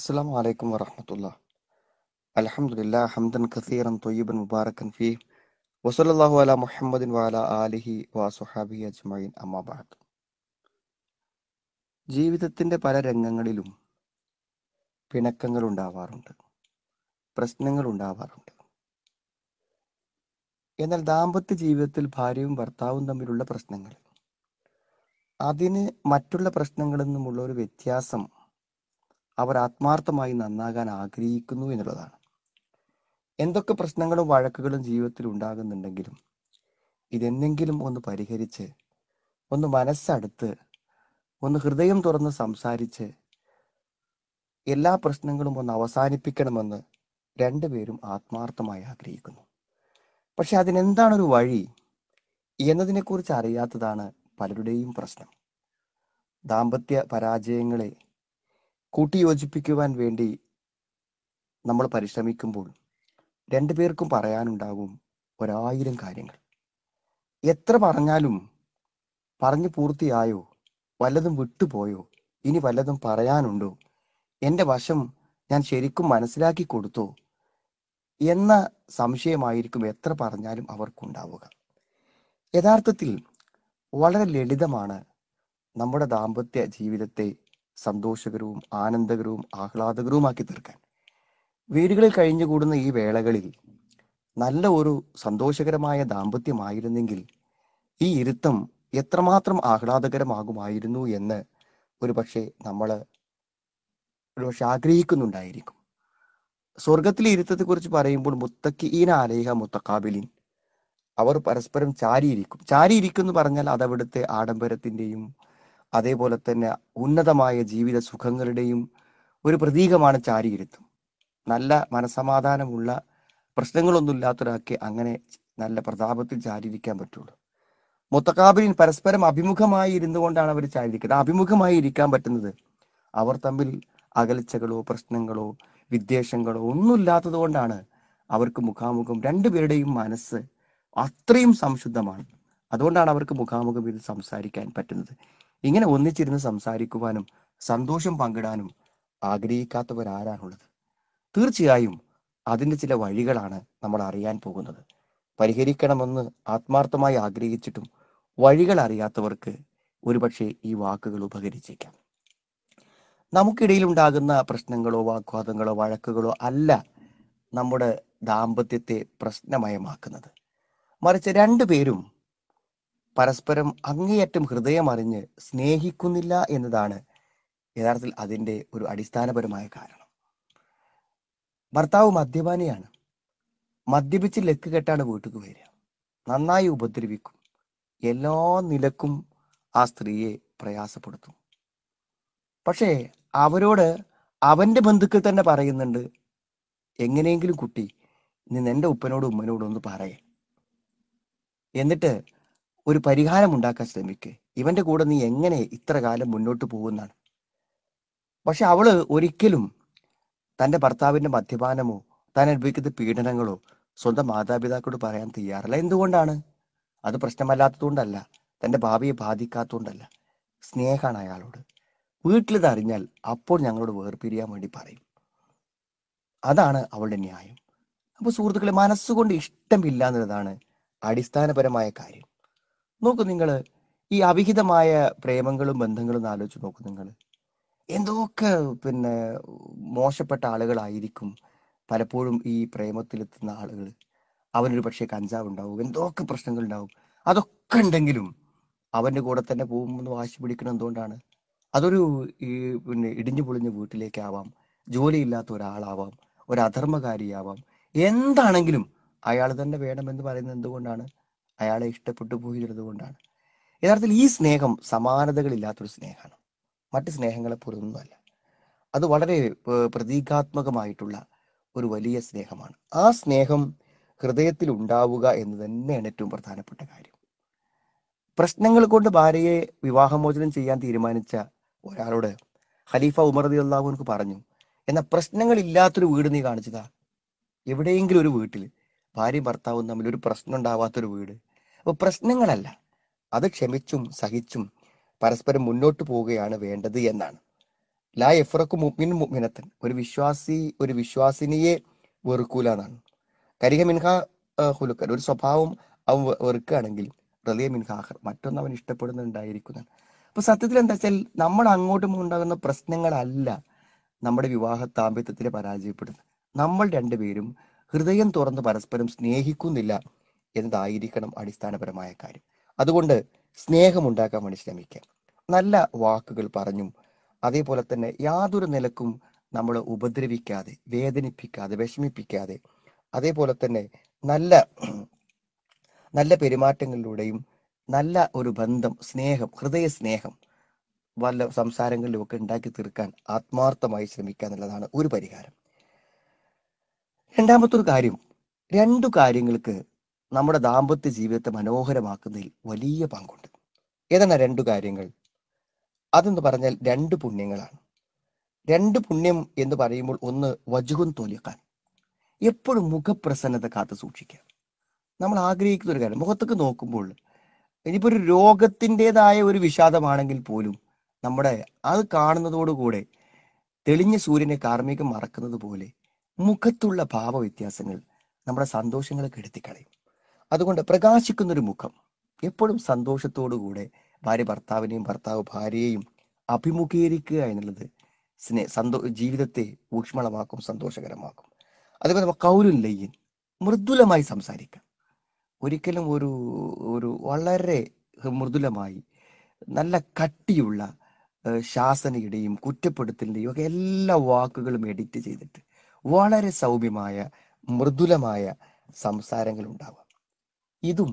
السلام عليكم ورحمة الله الحمد لله حمدا كثيرا طيبا مباركا فيه وصلى الله على محمد وعلى آله وصحابه أجمعين أما بعد ജീവിതത്തിൻ്റെ പല രംഗങ്ങളിലും പിണക്കങ്ങൾ ഉണ്ടാവാറുണ്ട് പ്രശ്നങ്ങൾ ഉണ്ടാവാറുണ്ട് എന്നാൽ ദാമ്പത്യ ജീവിതത്തിൽ ഭാര്യയും ഭർത്താവും തമ്മിലുള്ള പ്രശ്നങ്ങൾ അതിന് മറ്റുള്ള പ്രശ്നങ്ങളിൽ നിന്നുമുള്ള ഒരു വ്യത്യാസം അവർ ആത്മാർത്ഥമായി നന്നാകാൻ ആഗ്രഹിക്കുന്നു എന്നുള്ളതാണ് എന്തൊക്കെ പ്രശ്നങ്ങളും വഴക്കുകളും ജീവിതത്തിൽ ഉണ്ടാകുന്നുണ്ടെങ്കിലും ഇതെന്തെങ്കിലും ഒന്ന് പരിഹരിച്ച് ഒന്ന് മനസ്സടുത്ത് ഒന്ന് ഹൃദയം തുറന്ന് സംസാരിച്ച് എല്ലാ പ്രശ്നങ്ങളും ഒന്ന് അവസാനിപ്പിക്കണമെന്ന് രണ്ടുപേരും ആത്മാർത്ഥമായി ആഗ്രഹിക്കുന്നു പക്ഷെ അതിനെന്താണൊരു വഴി എന്നതിനെക്കുറിച്ച് അറിയാത്തതാണ് പലരുടെയും പ്രശ്നം ദാമ്പത്യ പരാജയങ്ങളെ കൂട്ടിയോജിപ്പിക്കുവാൻ വേണ്ടി നമ്മൾ പരിശ്രമിക്കുമ്പോൾ രണ്ടു പേർക്കും പറയാനുണ്ടാകും ഒരായിരം കാര്യങ്ങൾ എത്ര പറഞ്ഞാലും പറഞ്ഞു പൂർത്തിയായോ വല്ലതും വിട്ടുപോയോ ഇനി വല്ലതും പറയാനുണ്ടോ എൻ്റെ വശം ഞാൻ ശരിക്കും മനസ്സിലാക്കി കൊടുത്തോ എന്ന സംശയമായിരിക്കും എത്ര പറഞ്ഞാലും അവർക്കുണ്ടാവുക യഥാർത്ഥത്തിൽ വളരെ ലളിതമാണ് നമ്മുടെ ദാമ്പത്യ ജീവിതത്തെ സന്തോഷകരവും ആനന്ദകരവും ആഹ്ലാദകരവുമാക്കി തീർക്കാൻ വീടുകളിൽ കഴിഞ്ഞു കൂടുന്ന ഈ വേളകളിൽ നല്ല ഒരു സന്തോഷകരമായ ദാമ്പത്യമായിരുന്നെങ്കിൽ ഈ ഇരുത്തം എത്രമാത്രം ആഹ്ലാദകരമാകുമായിരുന്നു എന്ന് ഒരു പക്ഷെ നമ്മൾ ഒരുപക്ഷെ ആഗ്രഹിക്കുന്നുണ്ടായിരിക്കും സ്വർഗത്തിലെ കുറിച്ച് പറയുമ്പോൾ മുത്തക്കി ഈന ആലേഹ മുത്തക്കാബിലിൻ അവർ പരസ്പരം ചാരിയിരിക്കും ചാരിയിരിക്കും എന്ന് പറഞ്ഞാൽ അതവിടുത്തെ ആഡംബരത്തിന്റെയും അതേപോലെ തന്നെ ഉന്നതമായ ജീവിത സുഖങ്ങളുടെയും ഒരു പ്രതീകമാണ് ചാരിയിരുത്തും നല്ല മനസമാധാനമുള്ള പ്രശ്നങ്ങളൊന്നും ഇല്ലാത്തൊരാൾക്ക് അങ്ങനെ നല്ല പ്രതാപത്തിൽ ചാരിയിരിക്കാൻ പറ്റുള്ളൂ മുത്തക്കാബിലിൻ പരസ്പരം അഭിമുഖമായി ഇരുന്നു കൊണ്ടാണ് അവർ ചാരിയിരിക്കുന്നത് അഭിമുഖമായി ഇരിക്കാൻ പറ്റുന്നത് അവർ തമ്മിൽ അകൽച്ചകളോ പ്രശ്നങ്ങളോ വിദ്വേഷങ്ങളോ ഒന്നുമില്ലാത്തത് കൊണ്ടാണ് അവർക്ക് മുഖാമുഖം രണ്ടുപേരുടെയും മനസ്സ് അത്രയും സംശുദ്ധമാണ് അതുകൊണ്ടാണ് അവർക്ക് മുഖാമുഖം ഇത് സംസാരിക്കാൻ പറ്റുന്നത് ഇങ്ങനെ ഒന്നിച്ചിരുന്ന് സംസാരിക്കുവാനും സന്തോഷം പങ്കിടാനും ആഗ്രഹിക്കാത്തവരാരാണുള്ളത് തീർച്ചയായും അതിൻ്റെ ചില വഴികളാണ് നമ്മൾ അറിയാൻ പോകുന്നത് പരിഹരിക്കണമെന്ന് ആത്മാർത്ഥമായി ആഗ്രഹിച്ചിട്ടും വഴികൾ അറിയാത്തവർക്ക് ഒരുപക്ഷെ ഈ വാക്കുകൾ ഉപകരിച്ചേക്കാം നമുക്കിടയിൽ ഉണ്ടാകുന്ന പ്രശ്നങ്ങളോ വാഗ്വാദങ്ങളോ വഴക്കുകളോ അല്ല നമ്മുടെ ദാമ്പത്യത്തെ പ്രശ്നമയമാക്കുന്നത് മറിച്ച് രണ്ടുപേരും പരസ്പരം അങ്ങേയറ്റം ഹൃദയമറിഞ്ഞ് സ്നേഹിക്കുന്നില്ല എന്നതാണ് യഥാർത്ഥത്തിൽ അതിൻ്റെ ഒരു അടിസ്ഥാനപരമായ കാരണം ഭർത്താവ് മദ്യപാനിയാണ് മദ്യപിച്ച് ലക്ക് കെട്ടാണ് വീട്ടിലേക്ക് വരിക നന്നായി ഉപദ്രവിക്കും എല്ലാ നിലക്കും ആ സ്ത്രീയെ പ്രയാസപ്പെടുത്തും പക്ഷേ അവരോട് അവന്റെ ബന്ധുക്കൾ തന്നെ പറയുന്നുണ്ട് എങ്ങനെയെങ്കിലും കുട്ടി നിന്ന് എൻ്റെ ഉപ്പനോടും ഉമ്മനോടും ഒന്ന് പറയേ എന്നിട്ട് ഒരു പരിഹാരം ഉണ്ടാക്കാൻ ശ്രമിക്കുക ഇവന്റെ കൂടെ നീ എങ്ങനെ ഇത്ര കാലം മുന്നോട്ട് പോകുന്നാണ് പക്ഷെ അവള് ഒരിക്കലും തന്റെ ഭർത്താവിന്റെ മദ്യപാനമോ താൻ അനുഭവിക്കുന്ന പീഡനങ്ങളോ സ്വന്തം മാതാപിതാക്കളോട് പറയാൻ തയ്യാറല്ല എന്തുകൊണ്ടാണ് അത് പ്രശ്നമല്ലാത്തതുകൊണ്ടല്ല തന്റെ ഭാവിയെ ബാധിക്കാത്തതുകൊണ്ടല്ല സ്നേഹമാണ് അയാളോട് വീട്ടിലിത് അറിഞ്ഞാൽ അപ്പോൾ ഞങ്ങളോട് വേർപിരിയാൻ വേണ്ടി പറയും അതാണ് അവളുടെ ന്യായം അപ്പോൾ സുഹൃത്തുക്കളെ മനസ്സുകൊണ്ട് ഇഷ്ടമില്ല എന്നുള്ളതാണ് അടിസ്ഥാനപരമായ കാര്യം നോക്കൂ നിങ്ങൾ ഈ അവിഹിതമായ പ്രേമങ്ങളും ബന്ധങ്ങളും ആലോചിച്ച് നോക്കൂ നിങ്ങൾ എന്തൊക്കെ പിന്നെ മോശപ്പെട്ട ആളുകളായിരിക്കും പലപ്പോഴും ഈ പ്രേമത്തിലെത്തുന്ന ആളുകൾ അവനൊരു പക്ഷെ കഞ്ചാവ് ഉണ്ടാവും എന്തൊക്കെ പ്രശ്നങ്ങൾ ഉണ്ടാവും അതൊക്കെ ഉണ്ടെങ്കിലും അവന്റെ കൂടെ തന്നെ പോകുമെന്ന് വാശി പിടിക്കണം എന്തുകൊണ്ടാണ് അതൊരു ഈ പിന്നെ ഇടിഞ്ഞു പൊളിഞ്ഞ വീട്ടിലേക്കാവാം ജോലിയില്ലാത്ത ഒരാളാവാം ഒരു അധർമ്മകാരിയാവാം എന്താണെങ്കിലും അയാൾ തന്നെ വേണമെന്ന് പറയുന്നത് എന്തുകൊണ്ടാണ് അയാളെ ഇഷ്ടപ്പെട്ടു പോയിരുന്നത് കൊണ്ടാണ് യഥാർത്ഥത്തിൽ ഈ സ്നേഹം സമാനതകളില്ലാത്തൊരു സ്നേഹമാണ് മറ്റ് സ്നേഹങ്ങളെ പൊരുന്നൊന്നുമല്ല അത് വളരെ പ്രതീകാത്മകമായിട്ടുള്ള ഒരു വലിയ സ്നേഹമാണ് ആ സ്നേഹം ഹൃദയത്തിൽ ഉണ്ടാവുക എന്ന് തന്നെയാണ് ഏറ്റവും പ്രധാനപ്പെട്ട കാര്യം പ്രശ്നങ്ങൾ കൊണ്ട് ഭാര്യയെ വിവാഹമോചനം ചെയ്യാൻ തീരുമാനിച്ച ഒരാളോട് ഖലീഫ ഉമർ അലി അള്ളാഹുനക്ക് പറഞ്ഞു എന്നാൽ ഇല്ലാത്തൊരു വീട് നീ കാണിച്ചതാ എവിടെയെങ്കിലും ഒരു വീട്ടിൽ ഭാര്യയും ഭർത്താവും തമ്മിൽ ഒരു പ്രശ്നം ഉണ്ടാവാത്തൊരു വീട് അപ്പൊ പ്രശ്നങ്ങളല്ല അത് ക്ഷമിച്ചും സഹിച്ചും പരസ്പരം മുന്നോട്ട് പോവുകയാണ് വേണ്ടത് എന്നാണ് ലാ എഫ്രക്ക് മുഗ്മിൻ മുഗ്മിനത്തൻ ഒരു വിശ്വാസി ഒരു വിശ്വാസിനിയെ വെറുക്കൂല എന്നാണ് കരിഹ മിൻഹ ഹുലുക്കൻ ഒരു സ്വഭാവം അവൻ വെറുക്കുകയാണെങ്കിൽ റലിയ മിൻഹാഹർ മറ്റൊന്ന് അവൻ ഇഷ്ടപ്പെടുന്നുണ്ടായിരിക്കുന്നതാണ് അപ്പൊ സത്യത്തിൽ എന്താ വെച്ചാൽ നമ്മൾ അങ്ങോട്ടും ഉണ്ടാകുന്ന പ്രശ്നങ്ങളല്ല നമ്മുടെ വിവാഹ താമ്പത്യത്തിലെ പരാജയപ്പെടുന്നത് നമ്മൾ രണ്ടുപേരും ഹൃദയം തുറന്ന് പരസ്പരം സ്നേഹിക്കുന്നില്ല എന്നതായിരിക്കണം അടിസ്ഥാനപരമായ കാര്യം അതുകൊണ്ട് സ്നേഹമുണ്ടാക്കാൻ വേണ്ടി ശ്രമിക്കാം നല്ല വാക്കുകൾ പറഞ്ഞും അതേപോലെ തന്നെ യാതൊരു നിലക്കും നമ്മൾ ഉപദ്രവിക്കാതെ വേദനിപ്പിക്കാതെ വിഷമിപ്പിക്കാതെ അതേപോലെ തന്നെ നല്ല നല്ല പെരുമാറ്റങ്ങളിലൂടെയും നല്ല ഒരു ബന്ധം സ്നേഹം ഹൃദയ സ്നേഹം വല്ല സംസാരങ്ങളിലും ഒക്കെ ഉണ്ടാക്കി തീർക്കാൻ ആത്മാർത്ഥമായി ശ്രമിക്കുക എന്നുള്ളതാണ് ഒരു പരിഹാരം രണ്ടാമത്തെ ഒരു കാര്യം രണ്ടു കാര്യങ്ങൾക്ക് നമ്മുടെ ദാമ്പത്യ ജീവിതത്തെ മനോഹരമാക്കുന്നതിൽ വലിയ പങ്കുണ്ട് ഏതാണ് രണ്ടു കാര്യങ്ങൾ അതെന്ന് പറഞ്ഞാൽ രണ്ട് പുണ്യങ്ങളാണ് രണ്ട് പുണ്യം എന്ന് പറയുമ്പോൾ ഒന്ന് വജുഹുൻ തോലിക്കാൻ എപ്പോഴും മുഖപ്രസന്നത കാത്തു സൂക്ഷിക്കുക നമ്മൾ ആഗ്രഹിക്കുന്ന ഒരു കാര്യം മുഖത്തേക്ക് നോക്കുമ്പോൾ ഇനിയിപ്പോൾ ഒരു രോഗത്തിൻ്റെതായ ഒരു വിഷാദമാണെങ്കിൽ പോലും നമ്മുടെ അത് കാണുന്നതോടുകൂടെ തെളിഞ്ഞ സൂര്യനെ കാർമ്മികം മറക്കുന്നത് പോലെ മുഖത്തുള്ള ഭാവവ്യത്യാസങ്ങൾ നമ്മുടെ സന്തോഷങ്ങളെ കെടുത്തിക്കളയും അതുകൊണ്ട് പ്രകാശിക്കുന്നൊരു മുഖം എപ്പോഴും സന്തോഷത്തോടുകൂടെ ഭാര്യ ഭർത്താവിനെയും ഭർത്താവ് ഭാര്യയെയും അഭിമുഖീകരിക്കുക എന്നുള്ളത് സ്നേ സന്തോ ജീവിതത്തെ ഊഷ്മളമാക്കും സന്തോഷകരമാക്കും അതുപോലെ കൗരുൻ ലയ്യൻ മൃദുലമായി സംസാരിക്കുക ഒരിക്കലും ഒരു ഒരു വളരെ മൃദുലമായി നല്ല കട്ടിയുള്ള ശാസനയുടെയും കുറ്റപ്പെടുത്തലിൻ്റെയും ഒക്കെ എല്ലാ വാക്കുകളും എഡിറ്റ് ചെയ്തിട്ട് വളരെ സൗമ്യമായ മൃദുലമായ സംസാരങ്ങൾ ഉണ്ടാവുക ഇതും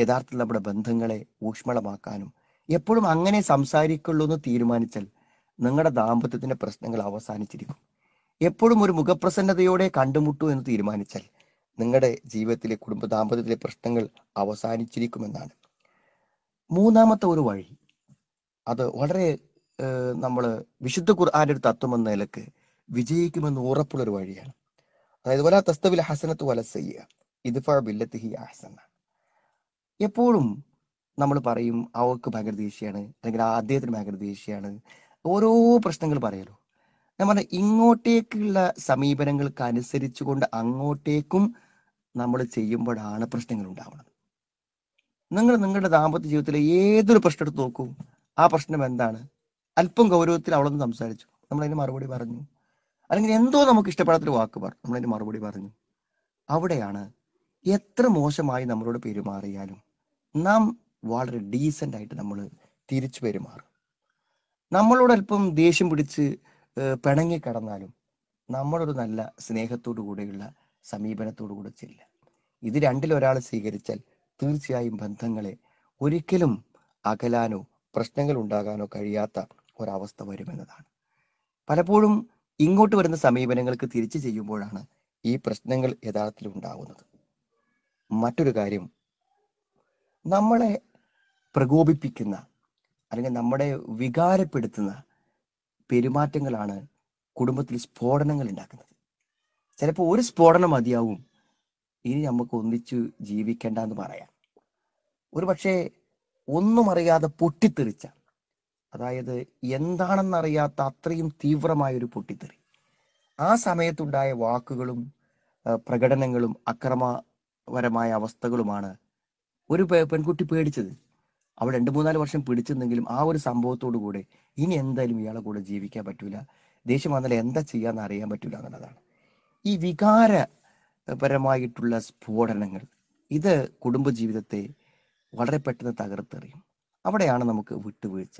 യഥാർത്ഥത്തിൽ നമ്മുടെ ബന്ധങ്ങളെ ഊഷ്മളമാക്കാനും എപ്പോഴും അങ്ങനെ സംസാരിക്കുള്ളൂ എന്ന് തീരുമാനിച്ചാൽ നിങ്ങളുടെ ദാമ്പത്യത്തിന്റെ പ്രശ്നങ്ങൾ അവസാനിച്ചിരിക്കും എപ്പോഴും ഒരു മുഖപ്രസന്നതയോടെ കണ്ടുമുട്ടൂ എന്ന് തീരുമാനിച്ചാൽ നിങ്ങളുടെ ജീവിതത്തിലെ കുടുംബ ദാമ്പത്യത്തിലെ പ്രശ്നങ്ങൾ അവസാനിച്ചിരിക്കുമെന്നാണ് മൂന്നാമത്തെ ഒരു വഴി അത് വളരെ നമ്മൾ വിശുദ്ധ ഖുർആാൻ്റെ ഒരു തത്വം എന്ന നിലക്ക് വിജയിക്കുമെന്ന് ഉറപ്പുള്ളൊരു വഴിയാണ് അതായത് വല തസ്തവിൽ ഹസനത്ത് വല സയ്യ ഇത് ഫില്ലത്ത് ഹി ഹസന എപ്പോഴും നമ്മൾ പറയും അവക്ക് ഭയങ്കര ദേഷ്യമാണ് അല്ലെങ്കിൽ ആ അദ്ദേഹത്തിന് ഭയങ്കര ദേഷ്യമാണ് ഓരോ പ്രശ്നങ്ങൾ പറയലോ ഞാൻ പറഞ്ഞ ഇങ്ങോട്ടേക്കുള്ള സമീപനങ്ങൾക്ക് അനുസരിച്ചു കൊണ്ട് അങ്ങോട്ടേക്കും നമ്മൾ ചെയ്യുമ്പോഴാണ് പ്രശ്നങ്ങൾ ഉണ്ടാവുന്നത് നിങ്ങൾ നിങ്ങളുടെ ദാമ്പത്യ ജീവിതത്തിലെ ഏതൊരു പ്രശ്നം എടുത്ത് നോക്കൂ ആ പ്രശ്നം എന്താണ് അല്പം ഗൗരവത്തിൽ അവളൊന്ന് സംസാരിച്ചു നമ്മളതിന് മറുപടി പറഞ്ഞു അല്ലെങ്കിൽ എന്തോ നമുക്ക് ഇഷ്ടപ്പെടാത്തൊരു വാക്ക് പറഞ്ഞു നമ്മളതിന് മറുപടി പറഞ്ഞു അവിടെയാണ് എത്ര മോശമായി നമ്മളോട് പെരുമാറിയാലും നാം വളരെ ഡീസൻ്റ് ആയിട്ട് നമ്മൾ തിരിച്ചു പെരുമാറും അല്പം ദേഷ്യം പിടിച്ച് പിണങ്ങി കടന്നാലും നമ്മളൊരു നല്ല സ്നേഹത്തോടു കൂടെയുള്ള സമീപനത്തോടു കൂടെ ചെല്ല ഇത് രണ്ടിലൊരാൾ സ്വീകരിച്ചാൽ തീർച്ചയായും ബന്ധങ്ങളെ ഒരിക്കലും അകലാനോ പ്രശ്നങ്ങൾ ഉണ്ടാകാനോ കഴിയാത്ത ഒരവസ്ഥ വരുമെന്നതാണ് പലപ്പോഴും ഇങ്ങോട്ട് വരുന്ന സമീപനങ്ങൾക്ക് തിരിച്ചു ചെയ്യുമ്പോഴാണ് ഈ പ്രശ്നങ്ങൾ യഥാർത്ഥത്തിൽ ഉണ്ടാകുന്നത് മറ്റൊരു കാര്യം നമ്മളെ പ്രകോപിപ്പിക്കുന്ന അല്ലെങ്കിൽ നമ്മളെ വികാരപ്പെടുത്തുന്ന പെരുമാറ്റങ്ങളാണ് കുടുംബത്തിൽ സ്ഫോടനങ്ങൾ ഉണ്ടാക്കുന്നത് ചിലപ്പോൾ ഒരു സ്ഫോടനം മതിയാവും ഇനി നമുക്ക് ഒന്നിച്ചു ജീവിക്കേണ്ട എന്ന് പറയാം ഒരു പക്ഷേ ഒന്നും അറിയാതെ പൊട്ടിത്തെറിച്ച അതായത് എന്താണെന്നറിയാത്ത അത്രയും തീവ്രമായ ഒരു പൊട്ടിത്തെറി ആ സമയത്തുണ്ടായ വാക്കുകളും പ്രകടനങ്ങളും അക്രമപരമായ അവസ്ഥകളുമാണ് ഒരു പെൺകുട്ടി പേടിച്ചത് അവൾ രണ്ട് മൂന്നാല് വർഷം പിടിച്ചിരുന്നെങ്കിലും ആ ഒരു സംഭവത്തോടു കൂടെ ഇനി എന്തായാലും ഇയാളെ കൂടെ ജീവിക്കാൻ പറ്റൂല ദേഷ്യം വന്നാൽ എന്താ ചെയ്യാന്ന് അറിയാൻ പറ്റൂല എന്നുള്ളതാണ് ഈ വികാരപരമായിട്ടുള്ള സ്ഫോടനങ്ങൾ ഇത് കുടുംബജീവിതത്തെ വളരെ പെട്ടെന്ന് തകർത്തെറിയും അവിടെയാണ് നമുക്ക് വിട്ടുവീഴ്ച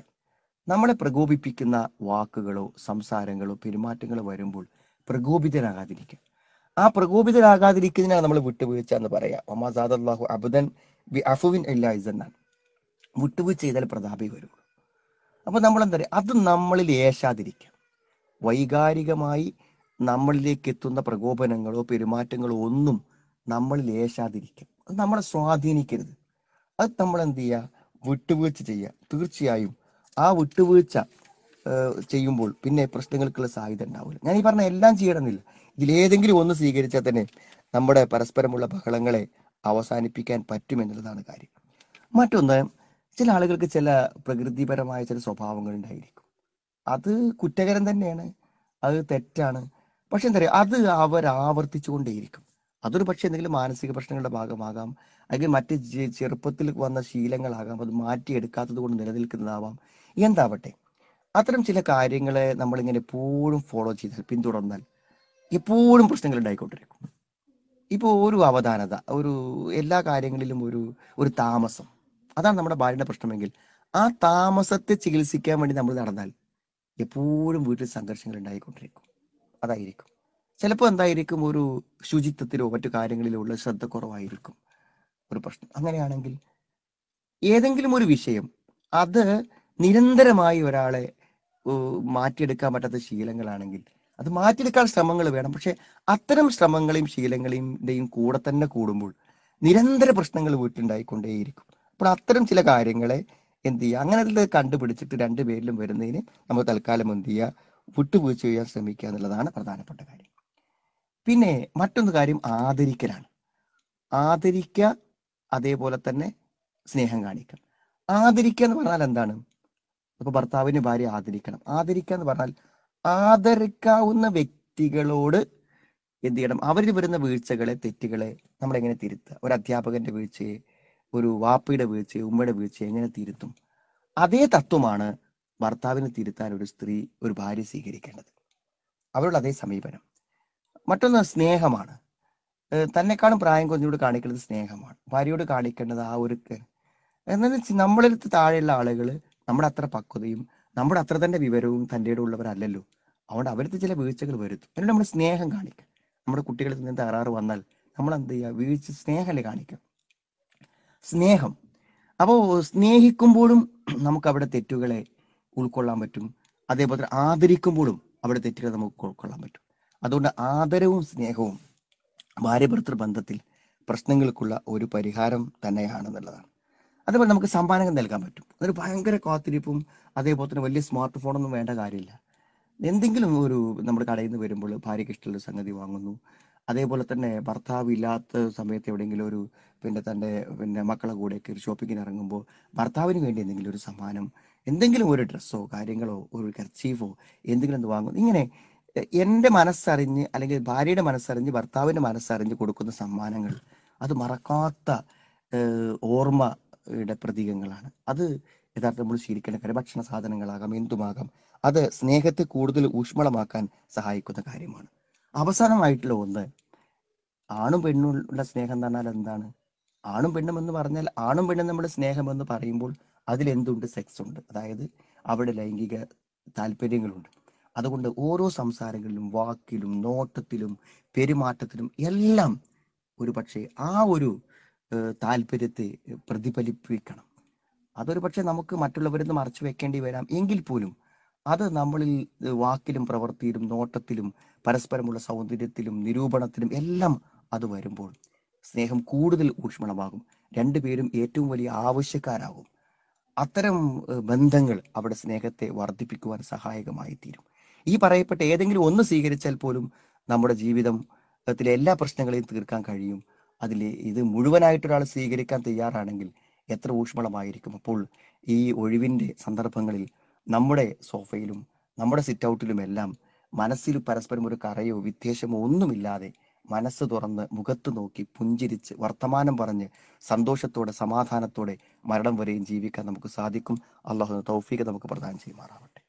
നമ്മളെ പ്രകോപിപ്പിക്കുന്ന വാക്കുകളോ സംസാരങ്ങളോ പെരുമാറ്റങ്ങളോ വരുമ്പോൾ പ്രകോപിതരാകാതിരിക്കുക ആ പ്രകോപിതരാകാതിരിക്കുന്നതിനാണ് നമ്മൾ വിട്ടുവീഴ്ച എന്ന് പറയാം ഒമാസാദ് അബ്ദൻ അഫുവിൻ എല്ലാസ് എന്നാണ് വിട്ടുപോയി ചെയ്താൽ പ്രതാപി വരും അപ്പൊ നമ്മൾ എന്താ പറയുക അത് നമ്മളിൽ ഏശാതിരിക്കാം വൈകാരികമായി നമ്മളിലേക്ക് എത്തുന്ന പ്രകോപനങ്ങളോ പെരുമാറ്റങ്ങളോ ഒന്നും നമ്മളിൽ ഏശാതിരിക്കാം അത് നമ്മളെ സ്വാധീനിക്കരുത് അത് നമ്മൾ എന്ത് ചെയ്യുക വിട്ടുവീഴ്ച ചെയ്യുക തീർച്ചയായും ആ വിട്ടുവീഴ്ച ചെയ്യുമ്പോൾ പിന്നെ പ്രശ്നങ്ങൾക്കുള്ള സാധ്യത ഉണ്ടാവില്ല ഞാൻ ഈ പറഞ്ഞ എല്ലാം ചെയ്യണമെന്നില്ല ഇതിലേതെങ്കിലും ഒന്ന് സ്വീകരിച്ചാൽ തന്നെ നമ്മുടെ പരസ്പരമുള്ള ബഹളങ്ങളെ അവസാനിപ്പിക്കാൻ പറ്റുമെന്നുള്ളതാണ് കാര്യം മറ്റൊന്ന് ചില ആളുകൾക്ക് ചില പ്രകൃതിപരമായ ചില സ്വഭാവങ്ങൾ ഉണ്ടായിരിക്കും അത് കുറ്റകരം തന്നെയാണ് അത് തെറ്റാണ് പക്ഷെ എന്താ പറയുക അത് അവർ ആവർത്തിച്ചുകൊണ്ടേയിരിക്കും അതൊരു പക്ഷെ എന്തെങ്കിലും മാനസിക പ്രശ്നങ്ങളുടെ ഭാഗമാകാം അല്ലെങ്കിൽ മറ്റ് ചെറുപ്പത്തിൽ വന്ന ശീലങ്ങളാകാം അത് മാറ്റിയെടുക്കാത്തത് കൊണ്ട് നിലനിൽക്കുന്നതാവാം എന്താവട്ടെ അത്തരം ചില കാര്യങ്ങളെ നമ്മളിങ്ങനെ എപ്പോഴും ഫോളോ ചെയ്താൽ പിന്തുടർന്നാൽ എപ്പോഴും പ്രശ്നങ്ങൾ ഉണ്ടായിക്കൊണ്ടിരിക്കും ഇപ്പോൾ ഒരു അവധാനത ഒരു എല്ലാ കാര്യങ്ങളിലും ഒരു ഒരു താമസം അതാണ് നമ്മുടെ ഭാര്യയുടെ പ്രശ്നമെങ്കിൽ ആ താമസത്തെ ചികിത്സിക്കാൻ വേണ്ടി നമ്മൾ നടന്നാൽ എപ്പോഴും വീട്ടിൽ സംഘർഷങ്ങൾ ഉണ്ടായിക്കൊണ്ടിരിക്കും അതായിരിക്കും ചിലപ്പോൾ എന്തായിരിക്കും ഒരു ശുചിത്വത്തിലോ മറ്റു കാര്യങ്ങളിലോ ഉള്ള ശ്രദ്ധ കുറവായിരിക്കും ഒരു പ്രശ്നം അങ്ങനെയാണെങ്കിൽ ഏതെങ്കിലും ഒരു വിഷയം അത് നിരന്തരമായി ഒരാളെ മാറ്റിയെടുക്കാൻ പറ്റാത്ത ശീലങ്ങളാണെങ്കിൽ അത് മാറ്റിയെടുക്കാൻ ശ്രമങ്ങൾ വേണം പക്ഷെ അത്തരം ശ്രമങ്ങളെയും ശീലങ്ങളെയും കൂടെ തന്നെ കൂടുമ്പോൾ നിരന്തര പ്രശ്നങ്ങൾ വീട്ടിലുണ്ടായിക്കൊണ്ടേയിരിക്കും അപ്പോൾ അത്തരം ചില കാര്യങ്ങളെ എന്ത് ചെയ്യുക അങ്ങനെ കണ്ടുപിടിച്ചിട്ട് രണ്ടു പേരിലും വരുന്നതിന് നമ്മൾ തൽക്കാലം എന്ത് ചെയ്യുക വിട്ടുവീഴ്ച ചെയ്യാൻ ശ്രമിക്കുക എന്നുള്ളതാണ് പ്രധാനപ്പെട്ട കാര്യം പിന്നെ മറ്റൊന്ന് കാര്യം ആദരിക്കലാണ് ആദരിക്കുക അതേപോലെ തന്നെ സ്നേഹം കാണിക്കണം ആദരിക്കുക എന്ന് പറഞ്ഞാൽ എന്താണ് ഇപ്പൊ ഭർത്താവിന് ഭാര്യ ആദരിക്കണം ആദരിക്കുക എന്ന് പറഞ്ഞാൽ ആദരിക്കാവുന്ന വ്യക്തികളോട് എന്ത് ചെയ്യണം അവരിൽ വരുന്ന വീഴ്ചകളെ തെറ്റുകളെ നമ്മൾ എങ്ങനെ തിരുത്തുക ഒരു അധ്യാപകന്റെ വീഴ്ചയെ ഒരു വാപ്പയുടെ വീഴ്ചയെ ഉമ്മയുടെ വീഴ്ചയെ എങ്ങനെ തിരുത്തും അതേ തത്വമാണ് ഭർത്താവിനെ തിരുത്താൻ ഒരു സ്ത്രീ ഒരു ഭാര്യ സ്വീകരിക്കേണ്ടത് അവരുടെ അതേ സമീപനം മറ്റൊന്ന് സ്നേഹമാണ് തന്നെക്കാളും പ്രായം കുറഞ്ഞോട് കാണിക്കേണ്ടത് സ്നേഹമാണ് ഭാര്യയോട് കാണിക്കേണ്ടത് ആ ഒരു എന്നാൽ താഴെയുള്ള ആളുകൾ നമ്മുടെ അത്ര പക്വതയും നമ്മുടെ അത്ര തന്നെ വിവരവും തൻ്റെ ഉള്ളവരല്ലല്ലോ അതുകൊണ്ട് അവർക്ക് ചില വീഴ്ചകൾ വരുത്തും എന്നിട്ട് നമ്മൾ സ്നേഹം കാണിക്കുക നമ്മുടെ കുട്ടികളിൽ നിന്ന് തകരാറ് വന്നാൽ നമ്മൾ എന്ത് ചെയ്യുക വീഴ്ച സ്നേഹമല്ലേ കാണിക്കുക സ്നേഹം അപ്പോൾ സ്നേഹിക്കുമ്പോഴും നമുക്ക് അവിടെ തെറ്റുകളെ ഉൾക്കൊള്ളാൻ പറ്റും അതേപോലെ ആദരിക്കുമ്പോഴും അവിടെ തെറ്റുകൾ നമുക്ക് ഉൾക്കൊള്ളാൻ പറ്റും അതുകൊണ്ട് ആദരവും സ്നേഹവും ഭാര്യ ഭർത്തൃ ബന്ധത്തിൽ പ്രശ്നങ്ങൾക്കുള്ള ഒരു പരിഹാരം തന്നെയാണെന്നുള്ളതാണ് അതേപോലെ നമുക്ക് സമ്മാനങ്ങൾ നൽകാൻ പറ്റും അതൊരു ഭയങ്കര കാത്തിരിപ്പും അതേപോലെ തന്നെ വലിയ സ്മാർട്ട് ഫോണൊന്നും വേണ്ട കാര്യമില്ല എന്തെങ്കിലും ഒരു നമ്മുടെ കടയിൽ നിന്ന് വരുമ്പോൾ ഭാര്യയ്ക്ക് ഇഷ്ടമുള്ള സംഗതി വാങ്ങുന്നു അതേപോലെ തന്നെ ഭർത്താവ് ഇല്ലാത്ത സമയത്ത് എവിടെയെങ്കിലും ഒരു പിന്നെ തൻ്റെ പിന്നെ മക്കളെ കൂടെയൊക്കെ ഒരു ഷോപ്പിങ്ങിന് ഇറങ്ങുമ്പോൾ ഭർത്താവിന് വേണ്ടി എന്തെങ്കിലും ഒരു സമ്മാനം എന്തെങ്കിലും ഒരു ഡ്രസ്സോ കാര്യങ്ങളോ ഒരു കർച്ചീഫോ എന്തെങ്കിലും ഒന്ന് വാങ്ങുന്നു ഇങ്ങനെ എൻ്റെ മനസ്സറിഞ്ഞ് അല്ലെങ്കിൽ ഭാര്യയുടെ മനസ്സറിഞ്ഞ് ഭർത്താവിൻ്റെ മനസ്സറിഞ്ഞ് കൊടുക്കുന്ന സമ്മാനങ്ങൾ അത് മറക്കാത്ത ഓർമ്മ യുടെ പ്രതീകങ്ങളാണ് അത് യഥാർത്ഥം നമ്മൾ ശീലിക്കേണ്ട കാര്യം ഭക്ഷണ സാധനങ്ങളാകാം എന്തുമാകാം അത് സ്നേഹത്തെ കൂടുതൽ ഊഷ്മളമാക്കാൻ സഹായിക്കുന്ന കാര്യമാണ് അവസാനമായിട്ടുള്ള ഒന്ന് ആണും പെണ്ണുള്ള സ്നേഹം എന്ന് പറഞ്ഞാൽ എന്താണ് ആണും പെണ്ണും എന്ന് പറഞ്ഞാൽ ആണും പെണ്ണും നമ്മുടെ സ്നേഹം എന്ന് പറയുമ്പോൾ അതിലെന്തുണ്ട് സെക്സ് ഉണ്ട് അതായത് അവിടെ ലൈംഗിക താല്പര്യങ്ങളുണ്ട് അതുകൊണ്ട് ഓരോ സംസാരങ്ങളിലും വാക്കിലും നോട്ടത്തിലും പെരുമാറ്റത്തിലും എല്ലാം ഒരു പക്ഷേ ആ ഒരു താല്പര്യത്തെ പ്രതിഫലിപ്പിക്കണം അതൊരു പക്ഷെ നമുക്ക് മറ്റുള്ളവരിൽ നിന്ന് മറച്ചു വെക്കേണ്ടി വരാം എങ്കിൽ പോലും അത് നമ്മളിൽ വാക്കിലും പ്രവൃത്തിയിലും നോട്ടത്തിലും പരസ്പരമുള്ള സൗന്ദര്യത്തിലും നിരൂപണത്തിലും എല്ലാം അത് വരുമ്പോൾ സ്നേഹം കൂടുതൽ ഊഷ്മളമാകും രണ്ടുപേരും ഏറ്റവും വലിയ ആവശ്യക്കാരാകും അത്തരം ബന്ധങ്ങൾ അവിടെ സ്നേഹത്തെ വർദ്ധിപ്പിക്കുവാൻ സഹായകമായി തീരും ഈ പറയപ്പെട്ട ഏതെങ്കിലും ഒന്ന് സ്വീകരിച്ചാൽ പോലും നമ്മുടെ ജീവിതത്തിലെ എല്ലാ പ്രശ്നങ്ങളെയും തീർക്കാൻ കഴിയും അതിൽ ഇത് മുഴുവനായിട്ട് ഒരാൾ സ്വീകരിക്കാൻ തയ്യാറാണെങ്കിൽ എത്ര ഊഷ്മളമായിരിക്കും അപ്പോൾ ഈ ഒഴിവിൻ്റെ സന്ദർഭങ്ങളിൽ നമ്മുടെ സോഫയിലും നമ്മുടെ സിറ്റ് ഔട്ടിലും എല്ലാം മനസ്സിൽ പരസ്പരം ഒരു കറയോ വിദ്വേഷമോ ഒന്നുമില്ലാതെ മനസ്സ് തുറന്ന് മുഖത്ത് നോക്കി പുഞ്ചിരിച്ച് വർത്തമാനം പറഞ്ഞ് സന്തോഷത്തോടെ സമാധാനത്തോടെ മരണം വരെയും ജീവിക്കാൻ നമുക്ക് സാധിക്കും അള്ളാഹു തൗഫീഖ് നമുക്ക് പ്രദാനം ചെയ്യുമാറാവട്ടെ